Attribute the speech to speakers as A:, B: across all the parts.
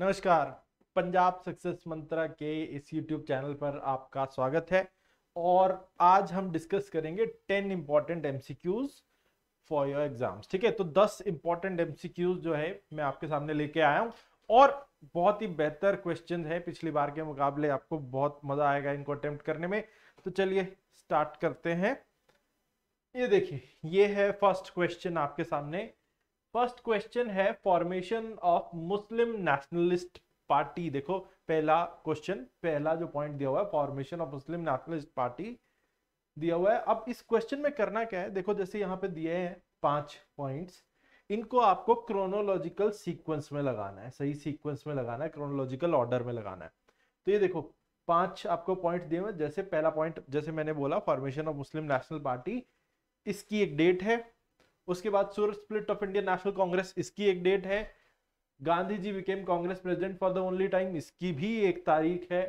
A: नमस्कार पंजाब सक्सेस मंत्रा के इस यूट्यूब चैनल पर आपका स्वागत है और आज हम डिस्कस करेंगे ten important MCQs for your exams ठीक है तो दस इंपॉर्टेंट एमसीक्यूज जो है मैं आपके सामने लेके आया हूँ और बहुत ही बेहतर क्वेश्चन है पिछली बार के मुकाबले आपको बहुत मजा आएगा इनको अटेम्प्ट करने में तो चलिए स्टार्ट करते हैं ये देखिए ये है फर्स्ट क्वेश्चन आपके सामने फर्स्ट क्वेश्चन है formation of Muslim nationalist party देखो पहला क्वेश्चन पहला जो पॉइंट दिया हुआ है formation of Muslim nationalist party दिया हुआ है अब इस क्वेश्चन में करना क्या है देखो जैसे यहाँ पे दिए हैं पांच पॉइंट्स इनको आपको क्रोनोलॉजिकल सीक्वेंस में लगाना है सही सीक्वेंस में लगाना है क्रोनोलॉजिकल ऑर्डर में लगाना है तो ये देखो पांच आपको पॉइंट दिए हुए जैसे पहला पॉइंट जैसे मैंने बोला formation of Muslim national party इसकी एक डेट है उसके बाद Surat split of Indian National Congress इसकी एक डेट है Gandhi ji became Congress president for the only time इसकी भी एक तारीख है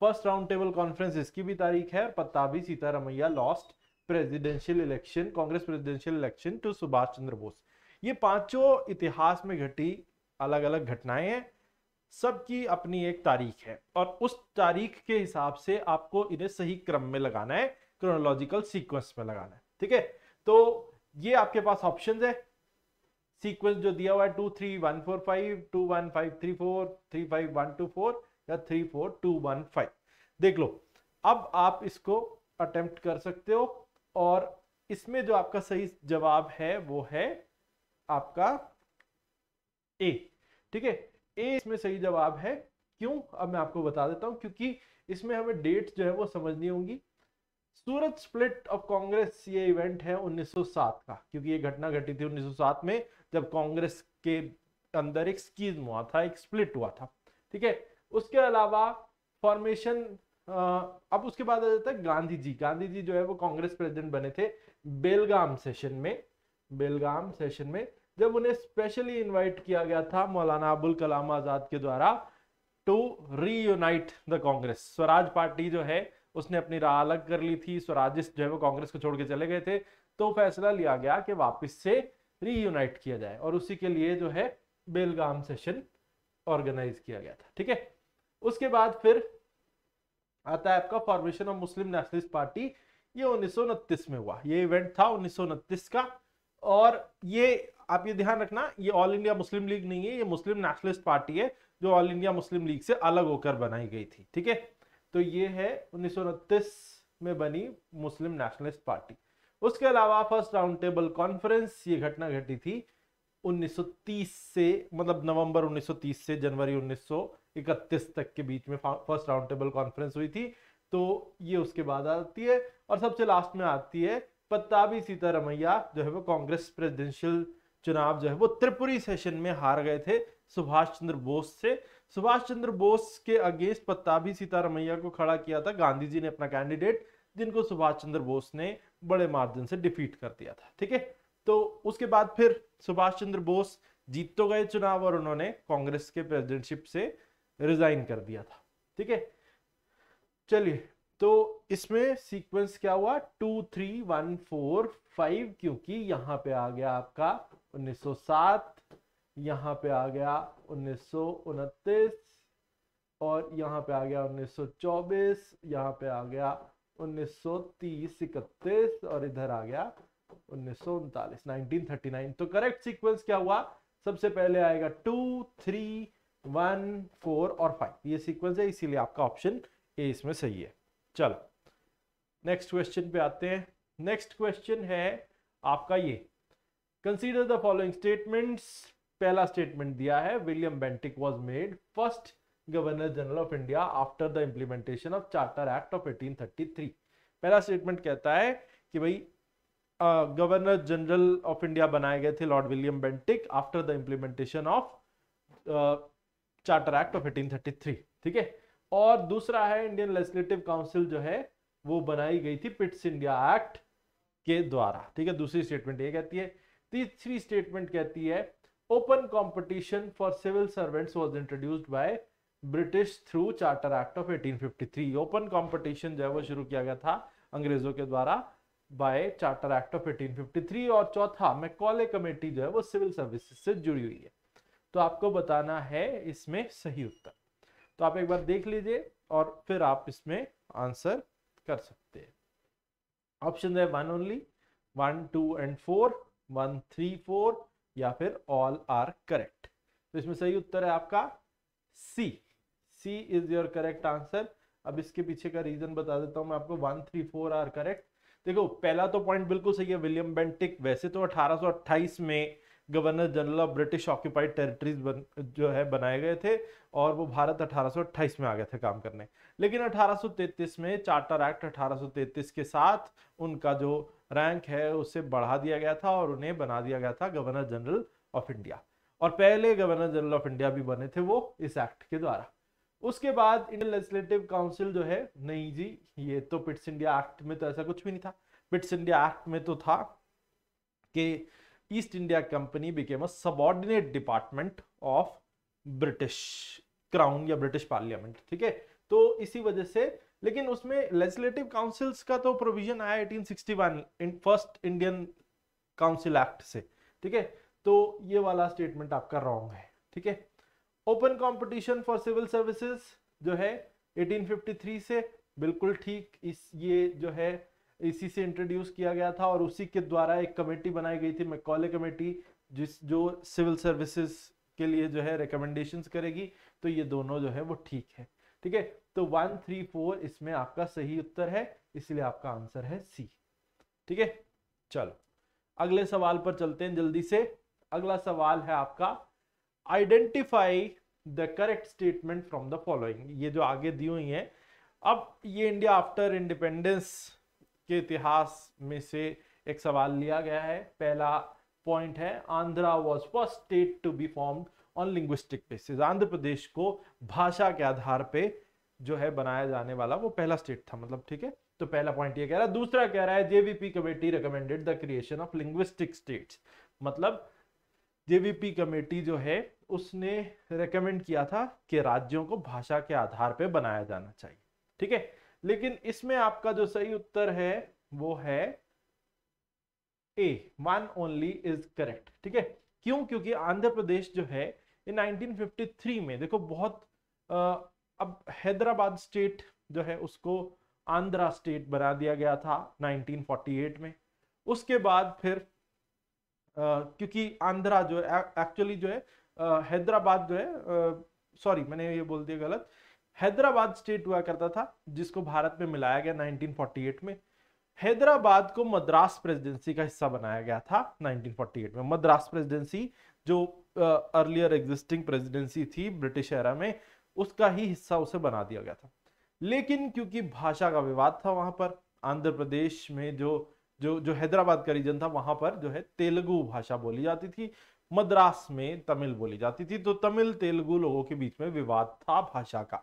A: फर्स्ट राउंड टेबल कॉन्फ्रेंस इसकी भी तारीख है और Pattabhi Sitaramayya lost presidential election Congress presidential election to Subhash Chandra Bose ये पांचों इतिहास में घटी अलग अलग घटनाएं हैं सबकी अपनी एक तारीख है और उस तारीख के हिसाब से आपको इन्हें सही क्रम में लगाना है क्रोनोलॉजिकल सीक्वेंस में लगाना है ठीक है तो ये आपके पास ऑप्शन है सीक्वेंस जो दिया हुआ है two three one four five two one five three four three five one two four या three four two one five देख लो अब आप इसको अटेम्प्ट कर सकते हो और इसमें जो आपका सही जवाब है वो है आपका ए ठीक है ए इसमें सही जवाब है क्यों अब मैं आपको बता देता हूं क्योंकि इसमें हमें डेट जो है वो समझनी होगी सूरत स्प्लिट ऑफ कांग्रेस ये इवेंट है 1907 का क्योंकि ये घटना घटी थी 1907 में जब कांग्रेस के अंदर एक स्कीम हुआ था एक स्प्लिट हुआ था ठीक है उसके अलावा फॉर्मेशन अब उसके बाद आ जाता है गांधी जी गांधी जी जो है वो कांग्रेस प्रेसिडेंट बने थे बेलगाम सेशन में बेलगाम सेशन में जब उन्हें स्पेशली इन्वाइट किया गया था मौलाना अबुल कलाम आजाद के द्वारा टू री द कांग्रेस स्वराज पार्टी जो है उसने अपनी राह अलग कर ली थी स्वराजिस्ट जो है वो कांग्रेस को छोड़ के चले गए थे तो फैसला लिया गया कि वापस से रीयूनाइट किया जाए और उसी के लिए जो है बेलगाम सेशन ऑर्गेनाइज किया गया था ठीक है उसके बाद फिर आता है आपका formation of Muslim nationalist party ये उन्नीस में हुआ ये इवेंट था उन्नीस का और ये आप ये ध्यान रखना ये ऑल इंडिया मुस्लिम लीग नहीं है ये मुस्लिम नेशनलिस्ट पार्टी है जो ऑल इंडिया मुस्लिम लीग से अलग होकर बनाई गई थी ठीक है तो ये है उन्नीस में बनी मुस्लिम नेशनलिस्ट पार्टी उसके अलावा फर्स्ट राउंड टेबल कॉन्फ्रेंस ये घटना घटी थी 1930 से मतलब नवंबर 1930 से जनवरी 1931 तक के बीच में फर्स्ट राउंड टेबल कॉन्फ्रेंस हुई थी तो ये उसके बाद आती है और सबसे लास्ट में आती है पत्ताबी सीतारमैया जो है वो कांग्रेस प्रेसिडेंशियल चुनाव जो है वो त्रिपुरी सेशन में हार गए थे सुभाष चंद्र बोस से सुभाष चंद्र बोस के अगेंस्ट पत्ताभी सीतारमैया को खड़ा किया था गांधी जी ने अपना कैंडिडेट जिनको सुभाष चंद्र बोस ने बड़े मार्जिन से डिफीट कर दिया था ठीक है तो उसके बाद फिर सुभाष चंद्र बोस जीत तो गए चुनाव और उन्होंने कांग्रेस के प्रेसिडेंटशिप से रिजाइन कर दिया था ठीक है चलिए तो इसमें सीक्वेंस क्या हुआ two three one four five क्योंकि यहां पे आ गया आपका 1907 यहाँ पे आ गया उन्नीस और यहाँ पे आ गया 1924 यहाँ पे आ गया तीस इकतीस और इधर आ गया उन्नीस 1939 तो करेक्ट सीक्वेंस क्या हुआ सबसे पहले आएगा टू थ्री वन फोर और फाइव ये सीक्वेंस है इसीलिए आपका ऑप्शन ए इसमें सही है चलो नेक्स्ट क्वेश्चन पे आते हैं नेक्स्ट क्वेश्चन है आपका ये कंसीडर द फॉलोइंग स्टेटमेंट्स पहला स्टेटमेंट दिया है William Bentinck was made first Governor general of India after the implementation of Charter Act of eighteen पहला स्टेटमेंट कहता है कि भाई गवर्नर जनरल ऑफ इंडिया बनाए गए थे Lord William Bentinck after the implementation of Charter Act of 1833 ठीक है और दूसरा है इंडियन लेजिस्लेटिव काउंसिल जो है वो बनाई गई थी पिट्स इंडिया एक्ट के द्वारा ठीक है दूसरी स्टेटमेंट ये कहती है तीसरी स्टेटमेंट कहती है open competition for civil servants was introduced by British through Charter Act of 1853 open competition जो है वो शुरू किया गया था अंग्रेजों के द्वारा बाय चार्टर एक्ट ऑफ 1853 और चौथा मैकॉले कमेटी जो है वो सिविल सर्विस से जुड़ी हुई है तो आपको बताना है इसमें सही उत्तर तो आप एक बार देख लीजिए और फिर आप इसमें आंसर कर सकते हैं ऑप्शन है one only one two and four one three four या फिर ऑल आर करेक्ट तो इसमें सही उत्तर है आपका C C is your correct answer अब इसके पीछे का रीजन बता देता हूं मैं आपको one three four are correct देखो पहला तो पॉइंट बिल्कुल सही है विलियम बेंटिक वैसे तो 1828 में Governor general of British occupied territories बन जो है बनाए गए थे और वो भारत 1828 में आ गए थे काम करने लेकिन 1833 में चार्टर एक्ट 1833 के साथ उनका जो रैंक है उसे बढ़ा दिया गया था और उन्हें बना दिया गया था गवर्नर जनरल ऑफ इंडिया और पहले गवर्नर जनरल ऑफ इंडिया भी बने थे वो इस एक्ट के द्वारा उसके बाद इंडियन लेजिस्लेटिव काउंसिल जो है नहीं जी ये तो पिट्स इंडिया एक्ट में तो ऐसा कुछ भी नहीं था पिट्स इंडिया एक्ट में तो था कि East India Company became a subordinate department of British Crown या ब्रिटिश पार्लियामेंट ठीक है तो इसी वजह से लेकिन उसमें लेजिस्लेटिव काउंसिल्स का तो प्रोविजन आया 1861 in first Indian Council Act से ठीक है तो ये वाला स्टेटमेंट आपका रॉन्ग है ठीक है open competition for civil services जो है 1853 से बिल्कुल ठीक इस ये जो है इसी से इंट्रोड्यूस किया गया था और उसी के द्वारा एक कमेटी बनाई गई थी मैकॉले कमेटी जिस जो सिविल सर्विसेज के लिए जो है रिकमेंडेशंस करेगी तो ये दोनों जो है वो ठीक है ठीक है तो वन थ्री फोर इसमें आपका सही उत्तर है इसलिए आपका आंसर है सी ठीक है चलो अगले सवाल पर चलते हैं जल्दी से अगला सवाल है आपका identify the correct statement from the following ये जो आगे दी हुई है अब ये इंडिया आफ्टर इंडिपेंडेंस के इतिहास में से एक सवाल लिया गया है पहला पॉइंट है Andhra was first state to be form on linguistic basis Andhra Pradesh को भाषा के आधार पे जो है बनाया जाने वाला वो पहला स्टेट था मतलब ठीक है तो पहला पॉइंट ये कह रहा है दूसरा कह रहा है JVP committee recommended the creation of linguistic states मतलब जेवीपी कमेटी जो है उसने रिकमेंड किया था कि राज्यों को भाषा के आधार पर बनाया जाना चाहिए ठीक है लेकिन इसमें आपका जो सही उत्तर है वो है A one only is correct ठीक है क्यों क्योंकि आंध्र प्रदेश जो है 1953 में देखो बहुत अब हैदराबाद स्टेट जो है उसको आंध्रा स्टेट बना दिया गया था 1948 में उसके बाद फिर आ, क्योंकि आंध्रा जो है एक्चुअली जो है हैदराबाद जो है सॉरी मैंने ये बोल दिया गलत हैदराबाद स्टेट हुआ करता था जिसको भारत में मिलाया गया 1948 में हैदराबाद को मद्रास प्रेसिडेंसी का हिस्सा बनाया गया था 1948 में मद्रास प्रेसिडेंसी जो अर्लियर एग्जिस्टिंग प्रेसिडेंसी थी ब्रिटिश एरा में उसका ही हिस्सा उसे बना दिया गया था लेकिन क्योंकि भाषा का विवाद था वहां पर आंध्र प्रदेश में जो जो जो हैदराबाद का रीजन था वहां पर जो है तेलुगु भाषा बोली जाती थी मद्रास में तमिल बोली जाती थी तो तमिल तेलुगु लोगों के बीच में विवाद था भाषा का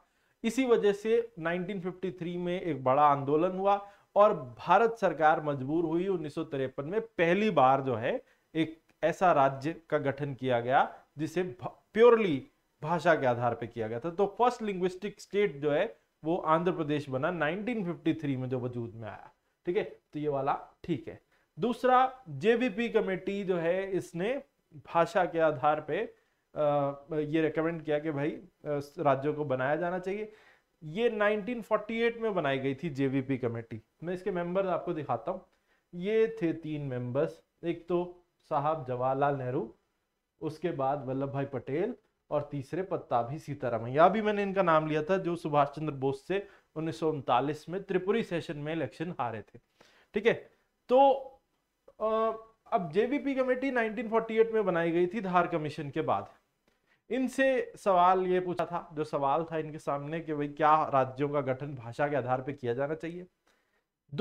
A: इसी वजह से 1953 में एक बड़ा आंदोलन हुआ और भारत सरकार मजबूर हुई उन्नीस में पहली बार जो है एक ऐसा राज्य का गठन किया गया जिसे प्योरली भाषा के आधार पर किया गया था तो फर्स्ट लिंग्विस्टिक स्टेट जो है वो आंध्र प्रदेश बना 1953 में जो वजूद में आया ठीक है तो ये वाला ठीक है दूसरा जेवीपी कमेटी जो है इसने भाषा के आधार पे ये रिकमेंड किया कि भाई राज्यों को बनाया जाना चाहिए ये 1948 में बनाई गई थी जेवीपी कमेटी मैं इसके मेंबर्स आपको दिखाता हूँ ये थे तीन मेंबर्स एक तो साहब जवाहरलाल नेहरू उसके बाद वल्लभ भाई पटेल और तीसरे पद सीताराम यह भी मैंने इनका नाम लिया था जो सुभाष चंद्र बोस से उन्नीस में त्रिपुरी सेशन में इलेक्शन हारे थे ठीक है तो अब जेवीपी कमेटी 1948 में बनाई गई थी धार कमीशन के बाद इनसे सवाल ये पूछा था जो सवाल था इनके सामने कि भाई क्या राज्यों का गठन भाषा के आधार पर किया जाना चाहिए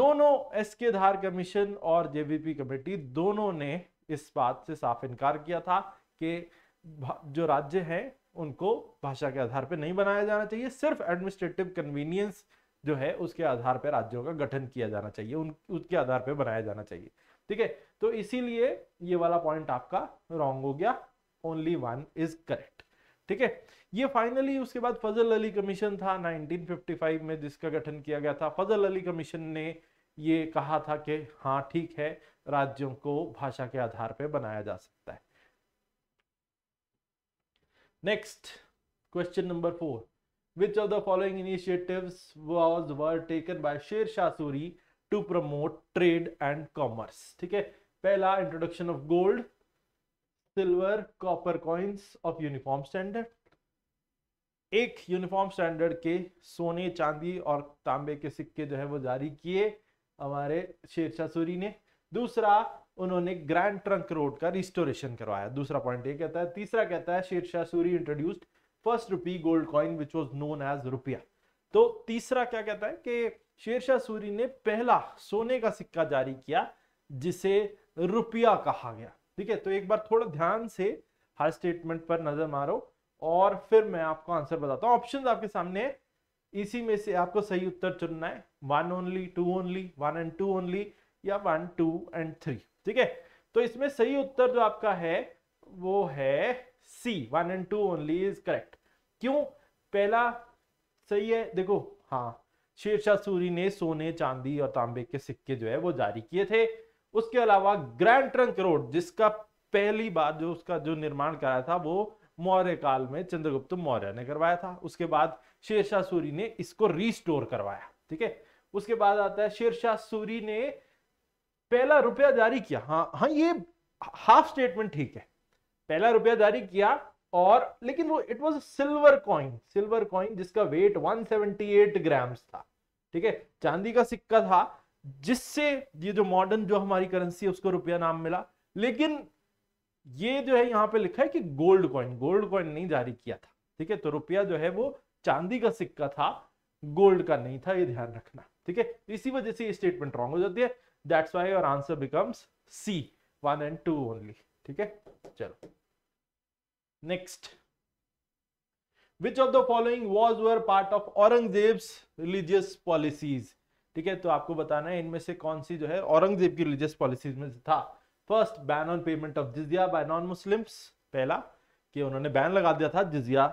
A: दोनों एस के धार कमीशन और जेबीपी कमेटी दोनों ने इस बात से साफ इनकार किया था कि जो राज्य हैं उनको भाषा के आधार पर नहीं बनाया जाना चाहिए सिर्फ एडमिनिस्ट्रेटिव कन्वीनियंस जो है उसके आधार पर राज्यों का गठन किया जाना चाहिए उन उसके आधार पर बनाया जाना चाहिए ठीक है तो इसीलिए ये वाला पॉइंट आपका रॉन्ग हो गया ओनली वन इज करेक्ट ठीक है ये फाइनली उसके बाद फजल अली कमीशन था 1955 में जिसका गठन किया गया था फजल अली कमीशन ने ये कहा था कि हाँ ठीक है राज्यों को भाषा के आधार पर बनाया जा सकता है next question number four which of the following initiative was were taken by Sher शाहूरी to promote trade and commerce ठीक है पहला introduction of gold silver copper coins of uniform standard एक यूनिफॉर्म स्टैंडर्ड के सोने चांदी और तांबे के सिक्के जो है वो जारी किए हमारे शेर शाहूरी ने दूसरा उन्होंने ग्रैंड ट्रंक रोड का रिस्टोरेशन करवाया दूसरा पॉइंट ये कहता है तीसरा कहता है Sher Shah Suri introduced first rupee gold coin which was known as rupaya तो तीसरा क्या कहता है कि शेरशाह सूरी ने पहला सोने का सिक्का जारी किया जिसे रुपया कहा गया ठीक है तो एक बार थोड़ा ध्यान से हर स्टेटमेंट पर नजर मारो और फिर मैं आपको आंसर बताता हूँ ऑप्शन आपके सामने है इसी में से आपको सही उत्तर चुनना है one only two only one and two only या वन टू एंड थ्री ठीक है तो इसमें सही उत्तर जो आपका है वो है C one and two only is correct क्यों पहला सही है देखो हाँ शेरशाह सूरी ने सोने चांदी और तांबे के सिक्के जो है वो जारी किए थे उसके अलावा ग्रैंड ट्रंक रोड जिसका पहली बार जो उसका जो निर्माण कराया था वो मौर्य काल में चंद्रगुप्त मौर्य ने करवाया था उसके बाद शेरशाह सूरी ने इसको रिस्टोर करवाया ठीक है उसके बाद आता है शेरशाह सूरी ने पहला रुपया जारी किया हाँ हाँ ये हाफ स्टेटमेंट ठीक है पहला रुपया जारी किया और लेकिन वो it was silver coin silver coin जिसका वेट 178 ग्राम्स था ठीक है चांदी का सिक्का था जिससे ये जो मॉडर्न जो हमारी करेंसी है उसको रुपया नाम मिला लेकिन ये जो है यहाँ पे लिखा है कि गोल्ड कॉइन गोल्ड कॉइन नहीं जारी किया था ठीक है तो रुपया जो है वो चांदी का सिक्का था गोल्ड का नहीं था ये ध्यान रखना ठीक है इसी वजह से ये स्टेटमेंट रॉन्ग हो जाती है that's why your answer becomes C one and two only ठीक है चलो next which of the following was were part of Aurangzeb's religious policies ठीक है तो आपको बताना है इनमें से कौन सी जो है औरंगजेब की रिलीजियस पॉलिसीज में था first ban on payment of jizya by non Muslims पहला कि उन्होंने बैन लगा दिया था जिजिया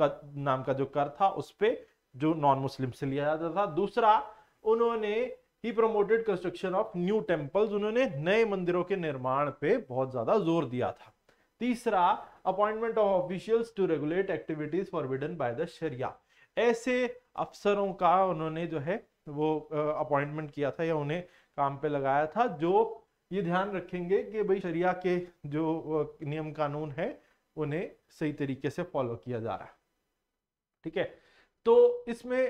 A: का नाम का जो कर था उस पर जो नॉन मुस्लिम से लिया जाता था दूसरा उन्होंने he promoted construction of new temples उन्होंने नए मंदिरों के निर्माण पे बहुत ज्यादा जोर दिया था तीसरा appointment of officials to regulate activities forbidden by the Sharia ऐसे अफसरों का उन्होंने जो है वो अपॉइंटमेंट किया था या उन्हें काम पे लगाया था जो ये ध्यान रखेंगे कि भाई शरिया के जो नियम कानून है उन्हें सही तरीके से फॉलो किया जा रहा है ठीक है तो इसमें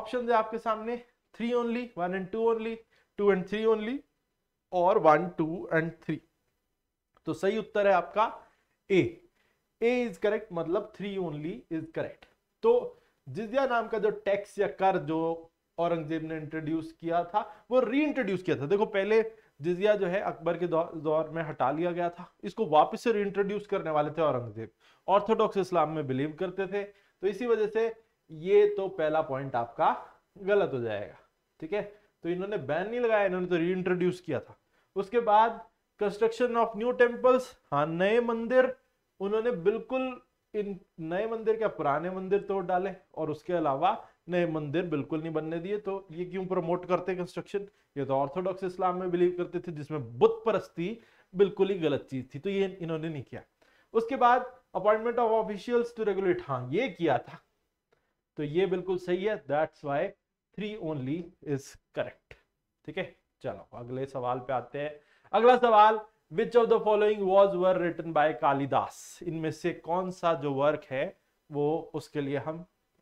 A: ऑप्शन है आपके सामने three only, one and two only, two and three only, और वन टू एंड थ्री तो सही उत्तर है आपका ए ए इज करेक्ट मतलब थ्री ओनली इज करेक्ट तो जिजिया नाम का जो टैक्स या कर जो औरंगजेब ने इंट्रोड्यूस किया था वो री इंट्रोड्यूस किया था देखो पहले जिजिया जो है अकबर के दौर में हटा लिया गया था इसको वापस से रीइंट्रोड्यूस करने वाले थे औरंगजेब ऑर्थोडॉक्स इस्लाम में बिलीव करते थे तो इसी वजह से ये तो पहला पॉइंट आपका गलत हो जाएगा ठीक है तो इन्होंने बैन नहीं लगाया इन्होंने तो रीइंट्रोड्यूस किया था उसके बाद कंस्ट्रक्शन ऑफ न्यू टेम्पल्स हाँ नए मंदिर उन्होंने बिल्कुल इन नए मंदिर क्या पुराने मंदिर तोड़ डाले और उसके अलावा नए मंदिर बिल्कुल नहीं बनने दिए तो ये क्यों प्रमोट करते कंस्ट्रक्शन ये तो ऑर्थोडॉक्स इस्लाम में बिलीव करते थे जिसमें बुद्ध परस्ती बिल्कुल ही गलत चीज थी तो ये इन्होंने नहीं किया उसके बाद appointment of officials to regulate हाँ ये किया था तो ये बिल्कुल सही है that's why three only is correct ठीक है चलो अगले सवाल पे आते हैं अगला सवाल which of the following was were written by Kalidasa इनमें से कौन सा जो वर्क है वो उसके लिए हम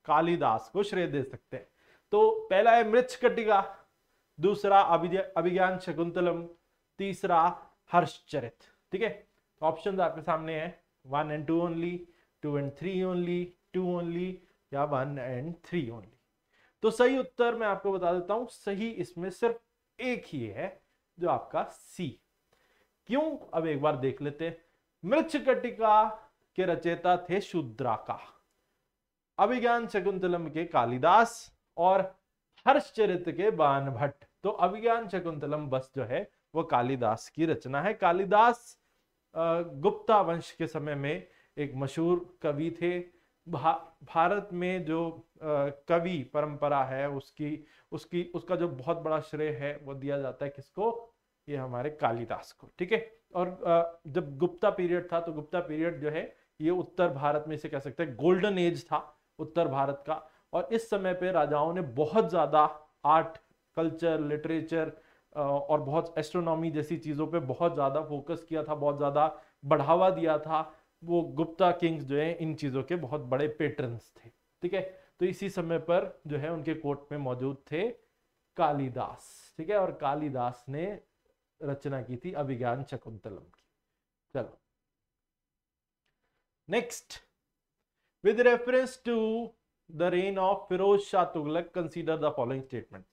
A: कालिदास को श्रेय दे सकते हैं तो पहला है मृक्षकटिका दूसरा अभिज्ञान शकुंतलम तीसरा हर्षचरित ठीक है ऑप्शन तो आपके सामने है one and two only two and three only two only या वन एंड थ्री ओनली तो सही उत्तर मैं आपको बता देता हूं सही इसमें सिर्फ एक ही है जो आपका सी क्यों अब एक बार देख लेते मृक्ष कटिका के रचेता थे शूद्राका अभिज्ञान शकुंतलम के कालिदास और हर्षचरित के बान भट्ट तो अभिज्ञान शकुंतलम बस जो है वो कालिदास की रचना है कालिदास गुप्ता वंश के समय में एक मशहूर कवि थे भा, भारत में जो कवि परंपरा है उसकी उसकी उसका जो बहुत बड़ा श्रेय है वो दिया जाता है किसको ये हमारे कालिदास को ठीक है और आ, जब गुप्ता पीरियड था तो गुप्ता पीरियड जो है ये उत्तर भारत में इसे कह सकते हैं गोल्डन एज था उत्तर भारत का और इस समय पे राजाओं ने बहुत ज़्यादा आर्ट कल्चर लिटरेचर और बहुत एस्ट्रोनॉमी जैसी चीज़ों पे बहुत ज़्यादा फोकस किया था बहुत ज़्यादा बढ़ावा दिया था वो गुप्ता किंग्स जो है इन चीज़ों के बहुत बड़े पेटर्नस थे ठीक है तो इसी समय पर जो है उनके कोर्ट में मौजूद थे कालिदास ठीक है और कालिदास ने रचना की थी अभिज्ञान शकुंतलम की चलो next with reference to the reign of Firoz Shah Tughlaq consider the following statement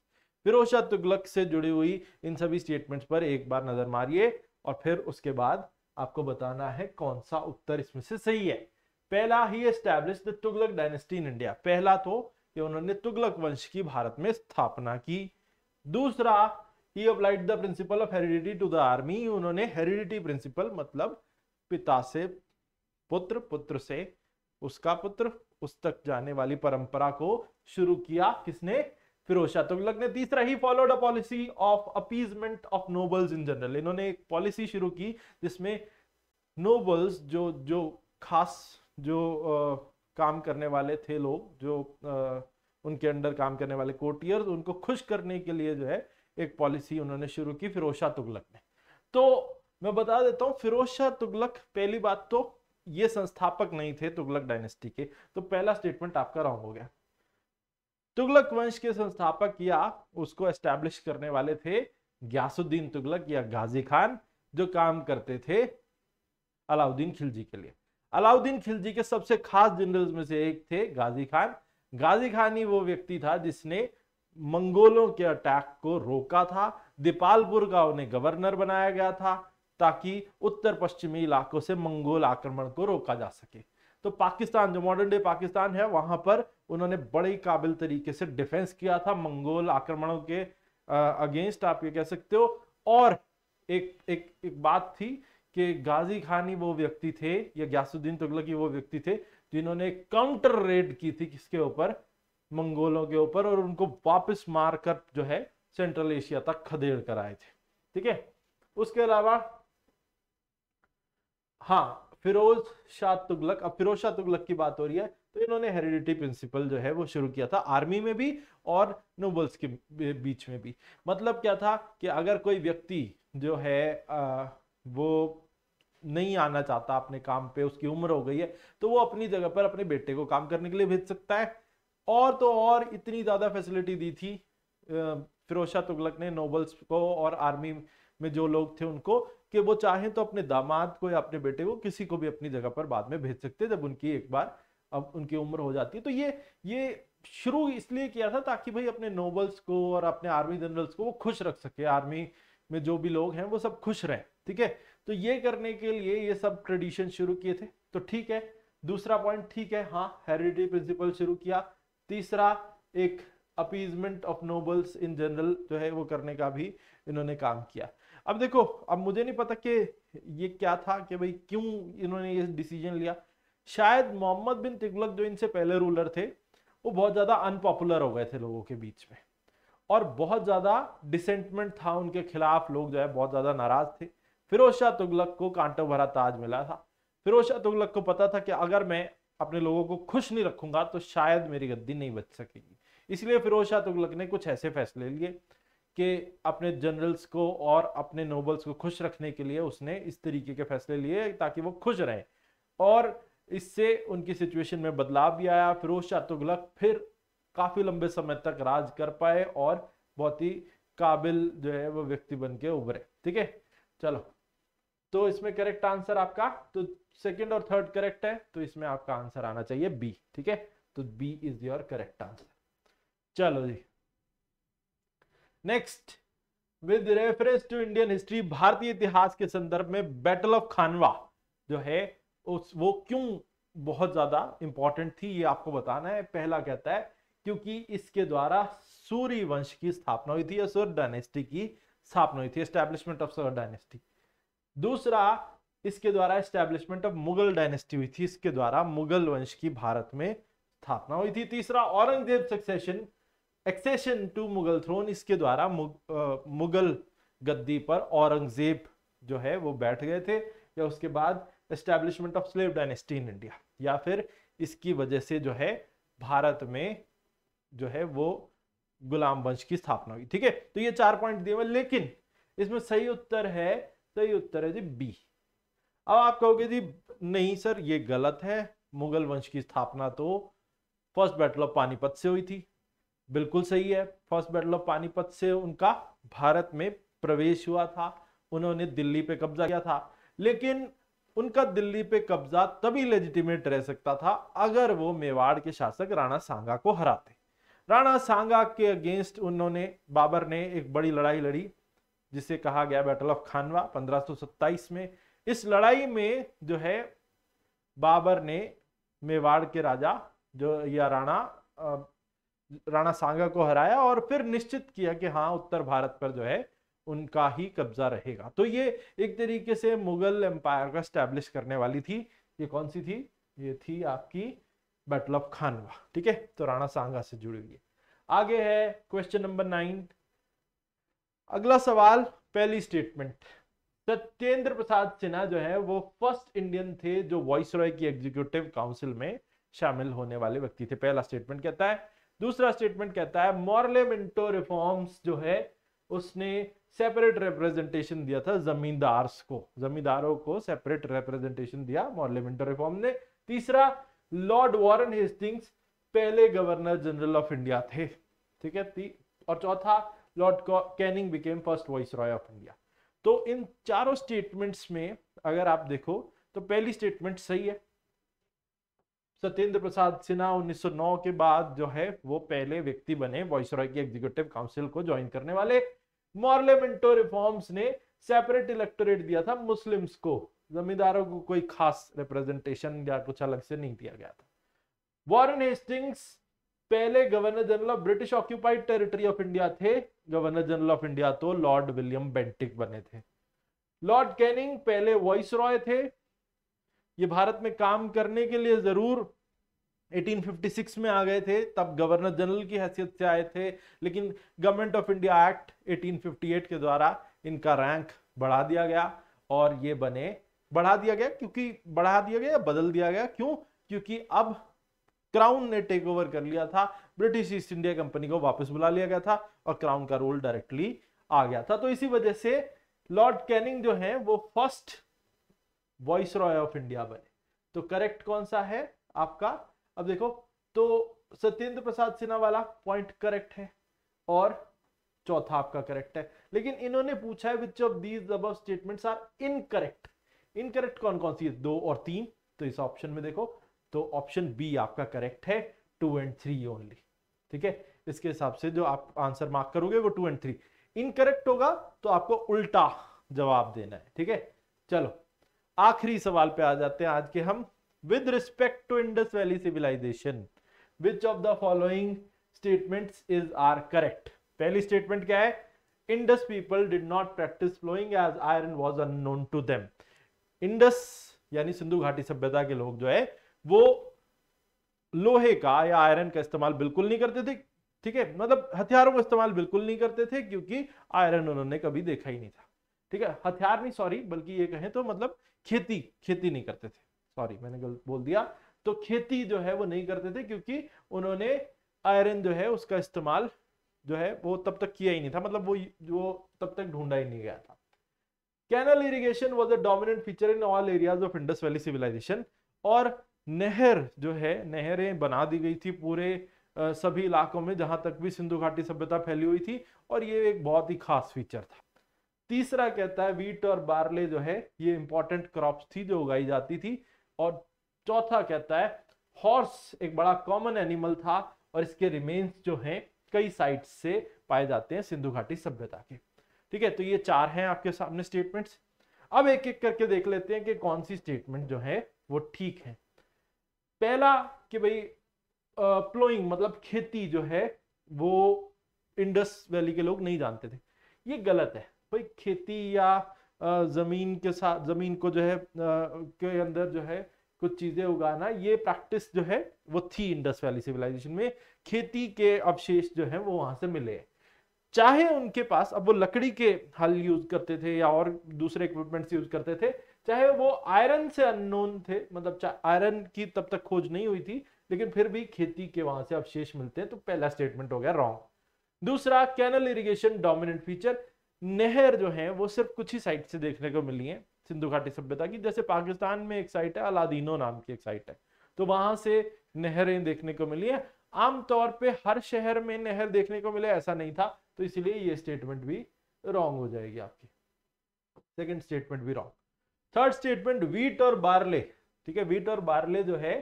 A: Firoz Shah Tughlaq से जुड़ी हुई इन सभी स्टेटमेंट्स पर एक बार नजर मारिए और फिर उसके बाद आपको बताना है कौन सा उत्तर इसमें से सही है पहला he establish the Tughlaq dynasty in India पहला तो कि उन्होंने तुगलक वंश की भारत में स्थापना की दूसरा he applied the principle of heredity to the army उन्होंने हेरिडिटी प्रिंसिपल मतलब पिता से पुत्र पुत्र से उसका पुत्र उस तक जाने वाली परंपरा को शुरू किया किसने फिरोज शाह तुगलक ने तीसरा he followed a policy of appeasement of nobles in general इन्होंने एक पॉलिसी शुरू की जिसमें नोबल्स जो जो खास जो आ, काम करने वाले थे लोग जो आ, उनके अंडर काम करने वाले कोटियर्स उनको खुश करने के लिए जो है एक पॉलिसी उन्होंने शुरू की फिरोज शाह तुगलक ने तो मैं बता देता हूँ फिरोज शाह तुगलक पहली बात तो ये संस्थापक नहीं थे तुगलक डायनेस्टी के तो पहला स्टेटमेंट आपका रॉन्ग हो गया तुगलक वंश के संस्थापक या उसको एस्टेब्लिश करने वाले थे ग्यासुद्दीन तुगलक या गाजी खान जो काम करते थे अलाउद्दीन खिलजी के लिए अलाउद्दीन खिलजी के सबसे खास जनरल्स में से एक थे गाजी खान गाजी खान ही वो व्यक्ति था जिसने मंगोलों के अटैक को रोका था दीपालपुर का उन्हें गवर्नर बनाया गया था ताकि उत्तर पश्चिमी इलाकों से मंगोल आक्रमण को रोका जा सके तो पाकिस्तान जो मॉडर्न डे पाकिस्तान है वहां पर उन्होंने बड़े काबिल तरीके से डिफेंस किया था मंगोल आक्रमणों के अगेंस्ट आप ये कह सकते हो और एक एक एक बात थी कि गाजी खानी वो व्यक्ति थे या ग्यासुद्दीन तुगलक वो व्यक्ति थे जिन्होंने काउंटर रेड की थी किसके ऊपर मंगोलों के ऊपर और उनको वापस मारकर जो है सेंट्रल एशिया तक खदेड़ कर आए थे ठीक है उसके अलावा हाँ फिरोज शाह तुगलक अब फिरोज शाह तुगलक की बात हो रही है तो इन्होंने हेरिडिटी प्रिंसिपल जो है वो शुरू किया था आर्मी में भी और नोबल्स के बीच में भी मतलब क्या था कि अगर कोई व्यक्ति जो है आ, वो नहीं आना चाहता अपने काम पे उसकी उम्र हो गई है तो वो अपनी जगह पर अपने बेटे को काम करने के लिए भेज सकता है और तो और इतनी ज़्यादा फैसिलिटी दी थी फिरोज शाह तुगलक ने नोबल्स को और आर्मी में जो लोग थे उनको कि वो चाहें तो अपने दामाद को या अपने बेटे को किसी को भी अपनी जगह पर बाद में भेज सकते हैं जब उनकी एक बार अब उनकी उम्र हो जाती है तो ये ये शुरू इसलिए किया था ताकि भाई अपने नोबल्स को और अपने आर्मी जनरल्स को वो खुश रख सके आर्मी में जो भी लोग हैं वो सब खुश रहें ठीक है तो ये करने के लिए ये सब ट्रेडिशन शुरू किए थे तो ठीक है दूसरा पॉइंट ठीक है हाँ हेरिटेज प्रिंसिपल शुरू किया तीसरा एक appeasement of nobles in general जो है वो करने का भी इन्होंने काम किया अब देखो अब मुझे नहीं पता कि ये क्या था कि भाई क्यों इन्होंने ये डिसीजन लिया शायद मोहम्मद बिन तिगलक जो इनसे पहले रूलर थे वो बहुत ज़्यादा अनपॉपुलर हो गए थे लोगों के बीच में और बहुत ज़्यादा डिसेंटमेंट था उनके खिलाफ लोग जो है बहुत ज़्यादा नाराज़ थे फिरोज शाह तुगलक को कांटो भरा ताज मिला था फिरोज शाह तुगलक को पता था कि अगर मैं अपने लोगों को खुश नहीं रखूंगा तो शायद मेरी गद्दी नहीं बच सकेगी इसलिए फिरोज शाह तुगलक ने कुछ ऐसे फैसले लिए कि अपने जनरल्स को और अपने नोबल्स को खुश रखने के लिए उसने इस तरीके के फैसले लिए ताकि वो खुश रहें और इससे उनकी सिचुएशन में बदलाव भी आया फिरोज शाह तुगलक फिर काफ़ी लंबे समय तक राज कर पाए और बहुत ही काबिल जो है वो व्यक्ति बन के उभरे ठीक है चलो तो इसमें करेक्ट आंसर आपका तो सेकंड और थर्ड करेक्ट है तो इसमें आपका आंसर आना चाहिए बी ठीक है तो B is your correct answer चलो जी next with reference to Indian history भारतीय इतिहास के संदर्भ में बैटल ऑफ खानवा जो है उस वो क्यों बहुत ज्यादा इंपॉर्टेंट थी ये आपको बताना है पहला कहता है क्योंकि इसके द्वारा सूर्य वंश की स्थापना हुई थी या सूर्य डायनेस्टी की स्थापना हुई थी एस्टेब्लिशमेंट ऑफ सूर्य डायनेस्टी दूसरा इसके द्वारा एस्टेब्लिशमेंट ऑफ मुगल डायनेस्टी हुई थी इसके द्वारा मुगल वंश की भारत में स्थापना हुई थी तीसरा Aurangzeb succession accession to Mughal throne इसके द्वारा मुग, आ, मुगल गद्दी पर औरंगजेब जो है वो बैठ गए थे या उसके बाद establishment of slave dynasty in India या फिर इसकी वजह से जो है भारत में जो है वो गुलाम वंश की स्थापना हुई ठीक है तो ये चार पॉइंट दिए हुए लेकिन इसमें सही उत्तर है सही उत्तर है जी बी अब आप कहोगे जी नहीं सर ये गलत है मुगल वंश की स्थापना तो फर्स्ट बैटल ऑफ पानीपत से हुई थी बिल्कुल सही है फर्स्ट बैटल ऑफ पानीपत से उनका भारत में प्रवेश हुआ था उन्होंने दिल्ली पे कब्जा किया था लेकिन उनका दिल्ली पे कब्जा तभी लेजिटिमेट रह सकता था अगर वो मेवाड़ के शासक राणा सांगा को हराते राणा सांगा के अगेंस्ट उन्होंने बाबर ने एक बड़ी लड़ाई लड़ी जिसे कहा गया बैटल ऑफ खानवा 1527 में इस लड़ाई में जो है बाबर ने मेवाड़ के राजा जो या राणा राणा सांगा को हराया और फिर निश्चित किया कि हाँ उत्तर भारत पर जो है उनका ही कब्जा रहेगा तो ये एक तरीके से मुगल एम्पायर का स्टैब्लिश करने वाली थी ये कौन सी थी ये थी आपकी बैटल ऑफ खानवा ठीक है तो राणा सांगा से जुड़ी हुई आगे है क्वेश्चन नंबर नाइन अगला सवाल पहली स्टेटमेंट सत्येंद्र प्रसाद सिन्हा जो है वो फर्स्ट इंडियन थे जो वॉइस रॉय की एग्जीक्यूटिव काउंसिल में शामिल होने वाले व्यक्ति थे पहला स्टेटमेंट कहता है दूसरा स्टेटमेंट कहता है मॉरले मिंटो रिफॉर्म्स जो है उसने सेपरेट रिप्रेजेंटेशन दिया था जमींदार को जमींदारों को सेपरेट रिप्रेजेंटेशन दिया मॉरले मिंटो रिफॉर्म ने तीसरा लॉर्ड वॉरन हेस्टिंग्स पहले गवर्नर जनरल ऑफ इंडिया थे ठीक है और चौथा Lord Canning became first viceroy of India तो इन चारों स्टेटमेंट्स में अगर आप देखो तो पहली स्टेटमेंट सही है सत्येंद्र प्रसाद सिन्हा 1909 के बाद जो है वो पहले व्यक्ति बने वॉइसरॉय की एग्जीक्यूटिव काउंसिल को ज्वाइन करने वाले मॉर्लेमेंटो रिफॉर्म्स ने सेपरेट इलेक्टोरेट दिया था मुस्लिम्स को जमींदारों को कोई खास रिप्रेजेंटेशन या कुछ अलग से नहीं दिया गया था वॉरन हेस्टिंग्स पहले governor general of British occupied territory of India थे गवर्नर जनरल ऑफ इंडिया तो लॉर्ड विलियम बेंटिक बने थे लॉर्ड कैनिंग पहले वॉइस रॉय थे ये भारत में काम करने के लिए ज़रूर 1856 में आ गए थे तब गवर्नर जनरल की हैसियत से आए थे लेकिन गवर्नमेंट ऑफ इंडिया एक्ट 1858 के द्वारा इनका रैंक बढ़ा दिया गया और ये बने बढ़ा दिया गया क्योंकि बढ़ा दिया गया बदल दिया गया क्यों क्योंकि अब क्राउन ने टेक ओवर कर लिया था ब्रिटिश ईस्ट इंडिया कंपनी को वापस बुला लिया गया था और क्राउन का रोल डायरेक्टली आ गया था तो इसी वजह से लॉर्ड कैनिंग जो है वो first viceroy of India बने तो करेक्ट कौन सा है आपका अब देखो तो सत्येंद्र प्रसाद सिन्हा वाला पॉइंट करेक्ट है और चौथा आपका करेक्ट है लेकिन इन्होंने पूछा है विच ऑफ दीज अब स्टेटमेंट्स आर इनकरेक्ट इनकरेक्ट कौन कौन सी है दो और तीन तो इस ऑप्शन में देखो तो ऑप्शन बी आपका करेक्ट है टू एंड थ्री ओनली ठीक है इसके हिसाब से जो आप आंसर मार्क करोगे वो टू एंड थ्री इनकरेक्ट होगा तो आपको उल्टा जवाब देना है ठीक है चलो आखिरी सवाल पे आ जाते हैं आज के हम with respect to Indus valley civilization which of the following statement is are correct पहली स्टेटमेंट क्या है Indus people did not practice flowing as iron was unknown to them Indus यानी सिंधु घाटी सभ्यता के लोग जो है वो लोहे का या आयरन का इस्तेमाल बिल्कुल नहीं करते थे ठीक है मतलब हथियारों का इस्तेमाल बिल्कुल नहीं करते थे क्योंकि आयरन उन्होंने कभी देखा ही नहीं था ठीक है हथियार नहीं सॉरी बल्कि ये कहें तो मतलब खेती खेती नहीं करते थे सॉरी मैंने गलत बोल दिया तो खेती जो है वो नहीं करते थे क्योंकि उन्होंने आयरन जो है उसका इस्तेमाल जो है वो तब तक किया ही नहीं था मतलब वो वो तब तक ढूंढा ही नहीं गया था canal irrigation was a dominant feature in all areas of Indus valley civilization और नहर जो है नहरें बना दी गई थी पूरे सभी इलाकों में जहाँ तक भी सिंधु घाटी सभ्यता फैली हुई थी और ये एक बहुत ही खास फीचर था तीसरा कहता है वीट और बार्ले जो है ये इंपॉर्टेंट क्रॉप थी जो उगाई जाती थी और चौथा कहता है हॉर्स एक बड़ा कॉमन एनिमल था और इसके रिमेन्स जो है कई साइट से पाए जाते हैं सिंधु घाटी सभ्यता के ठीक है तो ये चार हैं आपके सामने स्टेटमेंट्स अब एक एक करके देख लेते हैं कि कौन सी स्टेटमेंट जो है वो ठीक है पहला कि भाई प्लोइंग मतलब खेती जो है वो इंडस वैली के लोग नहीं जानते थे ये गलत है भाई खेती या ज़मीन के साथ ज़मीन को जो है के अंदर जो है कुछ चीज़ें उगाना ये प्रैक्टिस जो है वो थी इंडस वैली सिविलाइजेशन में खेती के अवशेष जो है वो वहां से मिले चाहे उनके पास अब वो लकड़ी के हल यूज करते थे या और दूसरे इक्विपमेंट्स यूज करते थे चाहे वो आयरन से अननोन थे मतलब आयरन की तब तक खोज नहीं हुई थी लेकिन फिर भी खेती के वहां से अवशेष मिलते हैं तो पहला स्टेटमेंट हो गया रॉन्ग दूसरा कैनल इरिगेशन डोमिनेंट फीचर नहर जो है वो सिर्फ कुछ ही साइट से देखने को मिली है सिंधु घाटी सभ्यता की जैसे पाकिस्तान में एक साइट है अलादीनो नाम की एक साइट है तो वहां से नहरें देखने को मिली है आमतौर पे हर शहर में नहर देखने को मिले ऐसा नहीं था तो इसलिए ये स्टेटमेंट भी रॉन्ग हो जाएगी आपकी सेकंड स्टेटमेंट भी रॉन्ग थर्ड स्टेटमेंट वीट और बारले ठीक है वीट और बारले जो है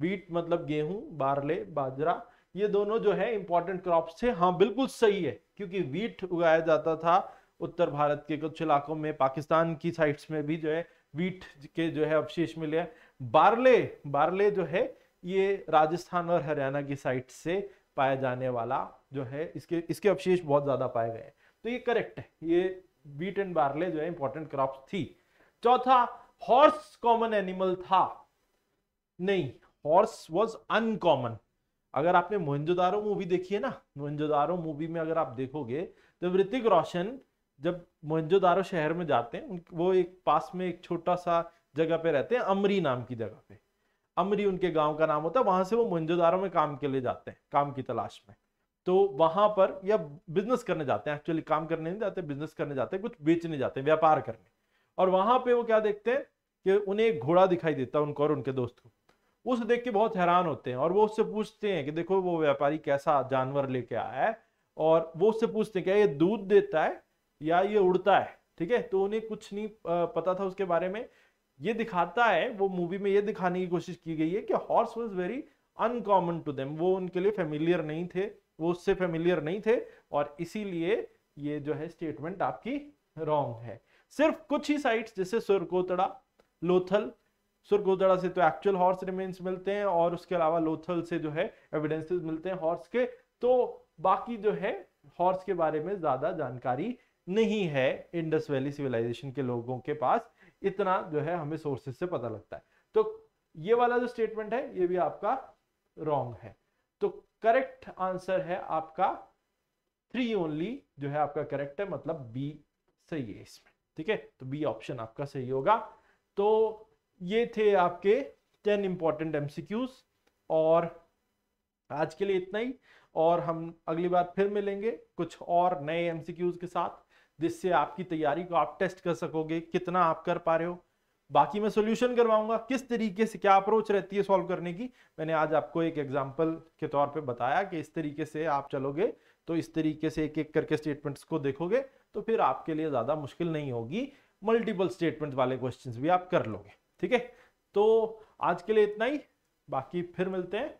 A: वीट मतलब गेहूं बारले बाजरा ये दोनों जो है इंपॉर्टेंट क्रॉप्स थे हाँ बिल्कुल सही है क्योंकि वीट उगाया जाता था उत्तर भारत के कुछ इलाकों में पाकिस्तान की साइड्स में भी जो है वीट के जो है अवशेष मिले बारले बारले जो है ये राजस्थान और हरियाणा की साइड से पाया जाने वाला जो है इसके इसके अवशेष बहुत ज़्यादा पाए गए तो ये करेक्ट है ये वीट एंड बारले जो है इंपॉर्टेंट क्रॉप थी चौथा हॉर्स कॉमन एनिमल था नहीं हॉर्स वॉज अनकॉमन अगर आपने मोहनजोदारो मूवी देखी है ना मोहनजोदारो मूवी में अगर आप देखोगे तो ऋतिक रोशन जब मोहनजोदारो शहर में जाते हैं वो एक पास में एक छोटा सा जगह पे रहते हैं अमरी नाम की जगह पे अमरी उनके गांव का नाम होता है वहां से वो मोहनजोदारो में काम के लिए जाते हैं काम की तलाश में तो वहां पर या बिजनेस करने जाते हैं एक्चुअली काम करने नहीं जाते बिजनेस करने जाते हैं कुछ बेचने जाते हैं व्यापार करने और वहां पे वो क्या देखते हैं कि उन्हें एक घोड़ा दिखाई देता है उनको और उनके दोस्त को वो उसे देख के बहुत हैरान होते हैं और वो उससे पूछते हैं कि देखो वो व्यापारी कैसा जानवर लेके आया है और वो उससे पूछते हैं क्या ये दूध देता है या ये उड़ता है ठीक है तो उन्हें कुछ नहीं पता था उसके बारे में ये दिखाता है वो मूवी में ये दिखाने की कोशिश की गई है कि horse was very uncommon to them वो उनके लिए फेमिलियर नहीं थे वो उससे फेमिलियर नहीं थे और इसीलिए ये जो है स्टेटमेंट आपकी रॉन्ग है सिर्फ कुछ ही साइट्स जैसे सुरकोतड़ा लोथल सुरगोदड़ा से तो एक्चुअल हॉर्स रिमेन्स मिलते हैं और उसके अलावा लोथल से जो है एविडेंसेस मिलते हैं हॉर्स के तो बाकी जो है हॉर्स के बारे में ज़्यादा जानकारी नहीं है इंडस वैली सिविलाइजेशन के लोगों के पास इतना जो है हमें सोर्सेस से पता लगता है तो ये वाला जो स्टेटमेंट है ये भी आपका रॉन्ग है तो करेक्ट आंसर है आपका थ्री ओनली जो है आपका करेक्ट है मतलब बी सही है इसमें ठीक है तो बी ऑप्शन आपका सही होगा तो ये थे आपके टेन इम्पॉर्टेंट एम और आज के लिए इतना ही और हम अगली बार फिर मिलेंगे कुछ और नए एम के साथ जिससे आपकी तैयारी को आप टेस्ट कर सकोगे कितना आप कर पा रहे हो बाकी मैं सोल्यूशन करवाऊंगा किस तरीके से क्या अप्रोच रहती है सॉल्व करने की मैंने आज आपको एक एग्जाम्पल के तौर पे बताया कि इस तरीके से आप चलोगे तो इस तरीके से एक एक करके स्टेटमेंट्स को देखोगे तो फिर आपके लिए ज़्यादा मुश्किल नहीं होगी मल्टीपल स्टेटमेंट वाले क्वेश्चन भी आप कर लोगे ठीक है तो आज के लिए इतना ही बाकी फिर मिलते हैं